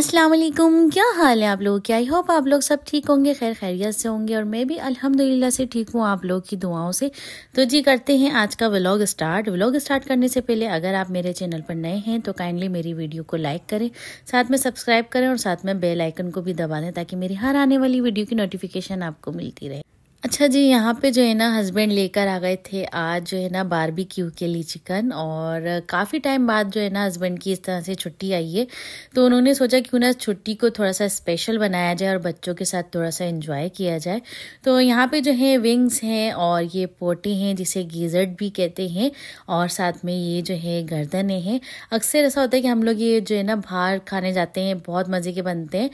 अस्सलाम वालेकुम क्या हाल है आप लोग की आई होप आप लोग सब ठीक होंगे खैर खैरियत से होंगे और मैं भी अल्हम्दुलिल्लाह से ठीक हूँ आप लोग की दुआओं से तो जी करते हैं आज का व्लॉग स्टार्ट व्लॉग स्टार्ट करने से पहले अगर आप मेरे चैनल पर नए हैं तो काइंडली मेरी वीडियो को लाइक करें साथ में सब्सक्राइब करें और साथ में बेल आइकन को भी दबा दें ताकि मेरी हर आने वाली वीडियो की नोटिफिकेशन आपको मिलती रहे अच्छा जी यहाँ पे जो है ना हस्बैंड लेकर आ गए थे आज जो है ना बारबी क्यू के लिए चिकन और काफ़ी टाइम बाद जो है ना हस्बैंड की इस तरह से छुट्टी आई है तो उन्होंने सोचा क्यों ना छुट्टी को थोड़ा सा स्पेशल बनाया जाए और बच्चों के साथ थोड़ा सा इन्जॉय किया जाए तो यहाँ पे जो है विंग्स हैं और ये पोटे हैं जिसे गीजर्ट भी कहते हैं और साथ में ये जो है गर्दने हैं अक्सर ऐसा होता है कि हम लोग ये जो है ना बाहर खाने जाते हैं बहुत मज़े के बनते हैं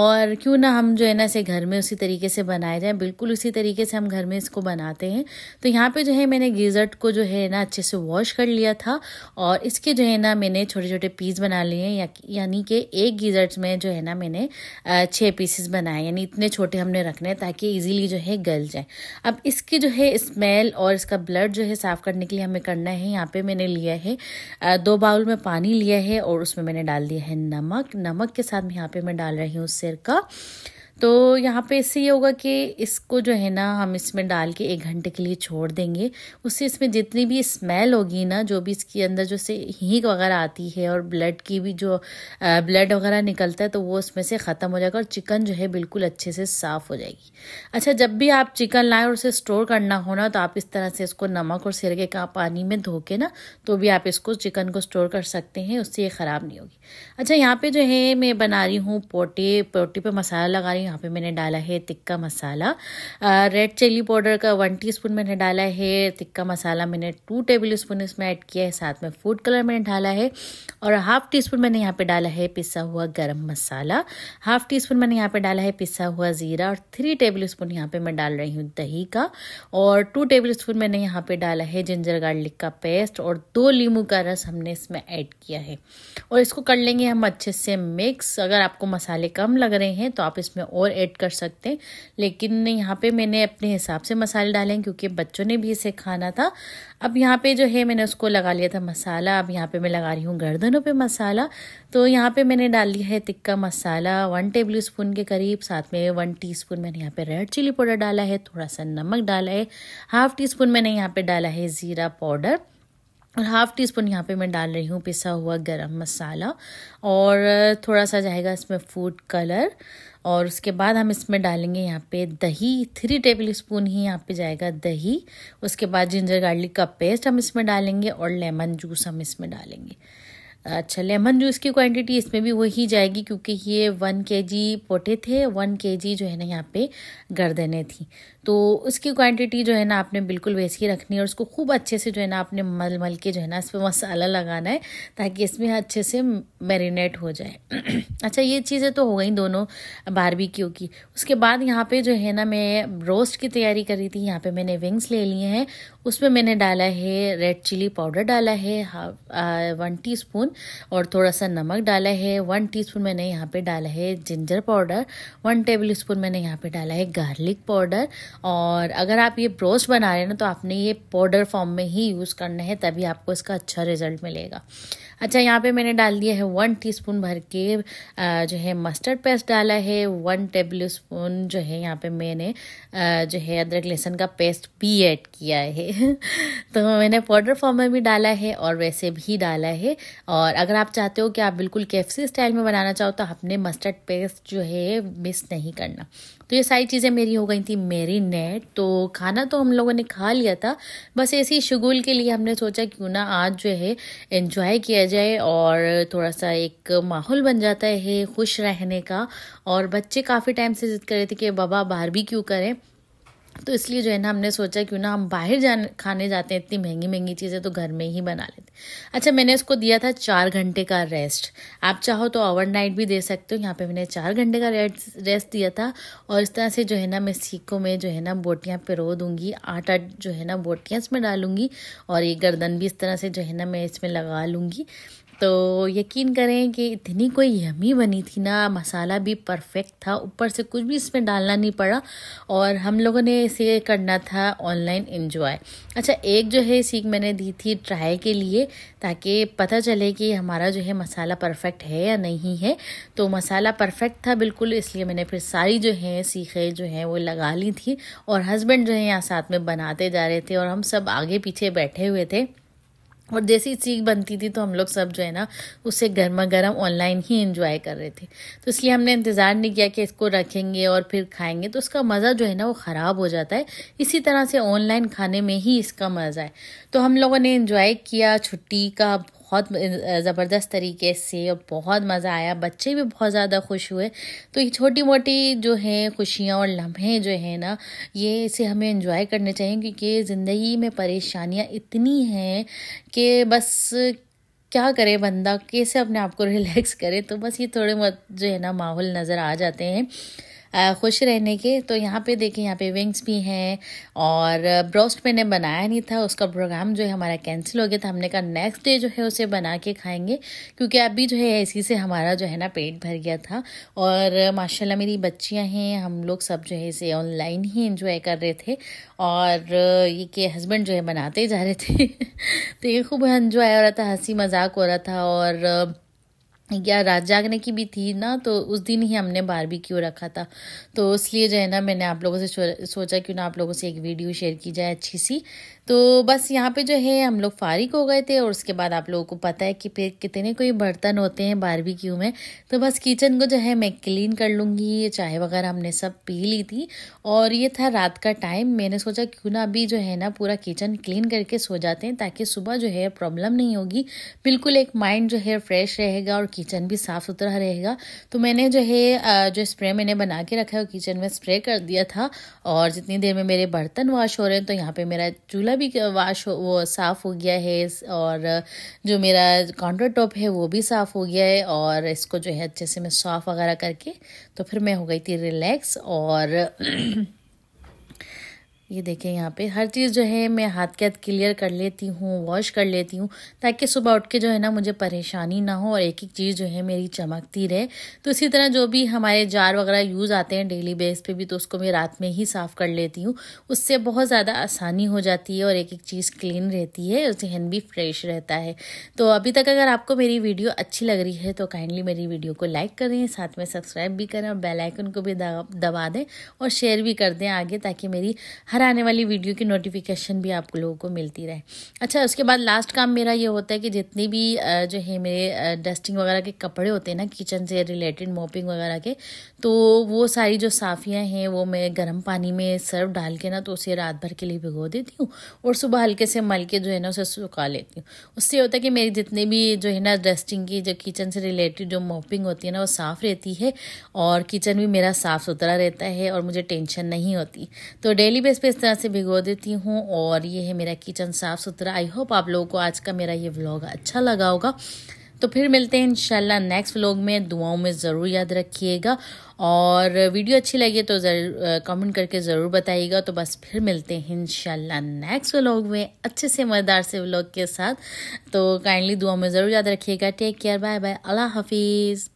और क्यों ना हम जो है ना इसे घर में उसी तरीके से बनाया जाए बिल्कुल उसी तरीके से हम घर में इसको बनाते हैं तो यहाँ पे जो है मैंने गीज़र्ट को जो है ना अच्छे से वॉश कर लिया था और इसके जो है ना मैंने छोटे छोटे पीस बना लिए हैं या, यानी कि एक गीज़र्ट में जो है ना मैंने छः पीसेस बनाए यानी इतने छोटे हमने रखने हैं ताकि ईजिली जो है गल जाए अब इसकी जो है स्मेल और इसका ब्लड जो है साफ़ करने के लिए हमें करना है यहाँ पे मैंने लिया है दो बाउल में पानी लिया है और उसमें मैंने डाल दिया है नमक नमक के साथ यहाँ पे मैं डाल रही हूँ सिरका तो यहाँ पे इससे ये होगा कि इसको जो है ना हम इसमें डाल के एक घंटे के लिए छोड़ देंगे उससे इसमें जितनी भी स्मेल होगी ना जो भी इसके अंदर जो से हींग वगैरह आती है और ब्लड की भी जो ब्लड वगैरह निकलता है तो वो उसमें से ख़त्म हो जाएगा और चिकन जो है बिल्कुल अच्छे से साफ़ हो जाएगी अच्छा जब भी आप चिकन लाएँ और उसे स्टोर करना हो ना तो आप इस तरह से इसको नमक और सिरके का पानी में धो के ना तो भी आप इसको चिकन को स्टोर कर सकते हैं उससे ये ख़राब नहीं होगी अच्छा यहाँ पर जो है मैं बना रही हूँ पोटे पोटे पर मसाला लगा रही हूँ यहाँ पे मैंने डाला है tikka masala red chilli powder का वन टीस्पून मैंने डाला है तिक्का मसाला मैंने टू टेबल स्पून इसमें ऐड किया है साथ में फूड कलर मैंने डाला है और हाफ टी स्पून मैंने यहाँ पे डाला है पिसा हुआ गर्म मसाला हाफ टी स्पून मैंने यहाँ पे डाला है पिसा हुआ ज़ीरा और थ्री टेबल स्पून यहाँ पे मैं डाल रही हूँ दही का और टू टेबल स्पून मैंने यहाँ पे डाला है जिंजर गार्लिक का पेस्ट और दो लीमू का रस हमने इसमें ऐड किया है और इसको कर लेंगे हम अच्छे से मिक्स अगर आपको मसाले कम लग रहे हैं तो आप इसमें और ऐड कर सकते हैं लेकिन यहाँ पे मैंने अपने हिसाब से मसाले डाले हैं क्योंकि बच्चों ने भी इसे खाना था अब यहाँ पे जो है मैंने उसको लगा लिया था मसाला अब यहाँ पे मैं लगा रही हूँ गर्दनों पे मसाला तो यहाँ पे मैंने डाल लिया है tikka masala one tablespoon के करीब साथ में वन टी स्पून मैंने यहाँ पर रेड चिली पाउडर डाला है थोड़ा सा नमक डाला है हाफ टी स्पून मैंने यहाँ पर डाला है ज़ीरा पाउडर और हाफ़ टी स्पून यहाँ पे मैं डाल रही हूँ पिसा हुआ गरम मसाला और थोड़ा सा जाएगा इसमें फूड कलर और उसके बाद हम इसमें डालेंगे यहाँ पे दही थ्री टेबल स्पून ही यहाँ पे जाएगा दही उसके बाद जिंजर गार्लिक का पेस्ट हम इसमें डालेंगे और लेमन जूस हम इसमें डालेंगे अच्छा लेमन जूस की क्वांटिटी इसमें भी वही जाएगी क्योंकि ये वन के जी पोटे थे वन के जी जो है ना यहाँ पे गर्दने थी तो उसकी क्वांटिटी जो है ना आपने बिल्कुल वैसे ही रखनी है और उसको खूब अच्छे से जो है ना आपने मल मल के जो है ना इस पर मसाला लगाना है ताकि इसमें अच्छे से मैरिनेट हो जाए अच्छा ये चीज़ें तो हो गई दोनों बारबेक्यू की उसके बाद यहाँ पे जो है ना मैं रोस्ट की तैयारी कर रही थी यहाँ पर मैंने विंग्स ले लिए हैं उसमें मैंने डाला है रेड चिली पाउडर डाला है हाफ वन टी और थोड़ा सा नमक डाला है वन टीस्पून मैंने यहाँ पे डाला है ginger powder one tablespoon मैंने यहाँ पे डाला है गार्लिक पाउडर और अगर आप ये ब्रोस्ट बना रहे हैं ना तो आपने ये पाउडर फॉर्म में ही यूज़ करना है तभी आपको इसका अच्छा रिजल्ट मिलेगा अच्छा यहाँ पे मैंने डाल दिया है वन टीस्पून भर के जो है मस्टर्ड पेस्ट डाला है वन टेबल स्पून जो है यहाँ पे मैंने जो है अदरक लहसुन का पेस्ट भी ऐड किया है तो मैंने पाउडर फॉर्म में भी डाला है और वैसे भी डाला है और अगर आप चाहते हो कि आप बिल्कुल कैफसी स्टाइल में बनाना चाहो तो आपने मस्टर्ड पेस्ट जो है मिस नहीं करना तो ये सारी चीज़ें मेरी हो गई थी मेरी नेट तो खाना तो हम लोगों ने खा लिया था बस ऐसी शगुल के लिए हमने सोचा क्यों ना आज जो है इन्जॉय किया जाए और थोड़ा सा एक माहौल बन जाता है खुश रहने का और बच्चे काफ़ी टाइम से जिद कर रहे थे कि बाबा बाहर भी क्यों करें तो इसलिए जो है ना हमने सोचा क्यों ना हम बाहर जाने खाने जाते हैं इतनी महंगी महंगी चीज़ें तो घर में ही बना लेते अच्छा मैंने इसको दिया था चार घंटे का रेस्ट आप चाहो तो ओवर नाइट भी दे सकते हो यहाँ पे मैंने चार घंटे का रेस्ट रेस्ट दिया था और इस तरह से जो है ना मैं सीखों में जो है ना बोटियाँ पिरो दूँगी आठ आठ जो है ना बोटियाँ इसमें डालूंगी और ये गर्दन भी इस तरह से जो है ना मैं इसमें लगा लूँगी तो यकीन करें कि इतनी कोई यमी बनी थी ना मसाला भी परफेक्ट था ऊपर से कुछ भी इसमें डालना नहीं पड़ा और हम लोगों ने इसे करना था ऑनलाइन इन्जॉय अच्छा एक जो है सीख मैंने दी थी ट्राई के लिए ताकि पता चले कि हमारा जो है मसाला परफेक्ट है या नहीं है तो मसाला परफेक्ट था बिल्कुल इसलिए मैंने फिर सारी जो है सीखें जो हैं वो लगा ली थी और हस्बैंड जो है यहाँ साथ में बनाते जा रहे थे और हम सब आगे पीछे बैठे हुए थे और जैसी चीख बनती थी तो हम लोग सब जो है ना उसे गर्मा गर्म ऑनलाइन ही इंजॉय कर रहे थे तो इसलिए हमने इंतज़ार नहीं किया कि इसको रखेंगे और फिर खाएंगे तो उसका मज़ा जो है ना वो ख़राब हो जाता है इसी तरह से ऑनलाइन खाने में ही इसका मज़ा है तो हम लोगों ने इंजॉय किया छुट्टी का बहुत ज़बरदस्त तरीके से और बहुत मज़ा आया बच्चे भी बहुत ज़्यादा खुश हुए तो ये छोटी मोटी जो हैं खुशियाँ और लम्हे जो हैं ना ये इसे हमें इन्जॉय करने चाहिए क्योंकि ज़िंदगी में परेशानियाँ इतनी हैं कि बस क्या करे बंदा कैसे अपने आप को रिलैक्स करे तो बस ये थोड़े बहुत जो है ना माहौल नज़र आ जाते हैं खुश रहने के तो यहाँ पे देखिए यहाँ पे विंग्स भी हैं और ब्रोस्ट मैंने बनाया नहीं था उसका प्रोग्राम जो है हमारा कैंसिल हो गया था हमने कहा नेक्स्ट डे जो है उसे बना के खाएंगे क्योंकि अभी जो है इसी से हमारा जो है ना पेट भर गया था और माशाल्लाह मेरी बच्चियाँ हैं हम लोग सब जो है इसे ऑनलाइन ही इन्जॉय कर रहे थे और ये के हस्बैंड जो है बनाते जा रहे थे तो ये खूब इन्जॉय हो रहा था हंसी मजाक हो रहा था और या रात जागने की भी थी ना तो उस दिन ही हमने बारबी क्यों रखा था तो इसलिए जो है ना मैंने आप लोगों से सोचा क्यों ना आप लोगों से एक वीडियो शेयर की जाए अच्छी सी तो बस यहाँ पे जो है हम लोग फारिक हो गए थे और उसके बाद आप लोगों को पता है कि फिर कितने कोई बर्तन होते हैं बारबी क्यू में तो बस किचन को जो है मैं क्लीन कर लूँगी ये चाय वगैरह हमने सब पी ली थी और ये था रात का टाइम मैंने सोचा क्यों ना अभी जो है ना पूरा किचन क्लीन करके सो जाते हैं ताकि सुबह जो है प्रॉब्लम नहीं होगी बिल्कुल एक माइंड जो है फ्रेश रहेगा और किचन भी साफ़ सुथरा रहेगा तो मैंने जो है जो स्प्रे मैंने बना के रखा है वो किचन में स्प्रे कर दिया था और जितनी देर में मेरे बर्तन वाश हो रहे हैं तो यहाँ पे मेरा चूल्हा भी वॉश हो वो साफ़ हो गया है और जो मेरा काउंटर टॉप है वो भी साफ़ हो गया है और इसको जो है अच्छे से मैं साफ़ वगैरह करके तो फिर मैं हो गई थी रिलैक्स और ये देखें यहाँ पे हर चीज़ जो है मैं हाथ के हाथ क्लियर कर लेती हूँ वॉश कर लेती हूँ ताकि सुबह उठ के जो है ना मुझे परेशानी ना हो और एक एक चीज़ जो है मेरी चमकती रहे तो इसी तरह जो भी हमारे जार वगैरह यूज़ आते हैं डेली बेस पे भी तो उसको मैं रात में ही साफ़ कर लेती हूँ उससे बहुत ज़्यादा आसानी हो जाती है और एक एक चीज़ क्लीन रहती है और जहन भी फ्रेश रहता है तो अभी तक अगर आपको मेरी वीडियो अच्छी लग रही है तो काइंडली मेरी वीडियो को लाइक करें साथ में सब्सक्राइब भी करें और बेलाइकन को भी दबा दें और शेयर भी कर दें आगे ताकि मेरी हर आने वाली वीडियो की नोटिफिकेशन भी आप लोगों को मिलती रहे अच्छा उसके बाद लास्ट काम मेरा ये होता है कि जितने भी जो है मेरे डस्टिंग वगैरह के कपड़े होते हैं ना किचन से रिलेटेड मोपिंग वगैरह के तो वो सारी जो साफियाँ हैं वो मैं गर्म पानी में सर्फ डाल के ना तो उसे रात भर के लिए भिगो देती हूँ और सुबह हल्के से मल के जो है ना उसे सुखा लेती हूँ उससे होता है कि मेरी जितने भी जो है ना डस्टिंग की जो किचन से रिलेटेड जो मोपिंग होती है ना वो साफ़ रहती है और किचन भी मेरा साफ़ सुथरा रहता है और मुझे टेंशन नहीं होती तो डेली बेस पर इसको इस तरह से भिगो देती हूँ और ये है मेरा किचन साफ़ सुथरा आई होप आप लोगों को आज का मेरा ये व्लॉग अच्छा लगा होगा तो फिर मिलते हैं इंशाल्लाह नेक्स्ट व्लॉग में दुआओं में ज़रूर याद रखिएगा और वीडियो अच्छी लगी तो ज़रूर कमेंट करके ज़रूर बताइएगा तो बस फिर मिलते हैं इंशाल्लाह नेक्स्ट व्लॉग में अच्छे से मज़ेदार से व्लॉग के साथ तो काइंडली दुआओं में ज़रूर याद रखिएगा टेक केयर बाय बाय अल्लाह हाफिज़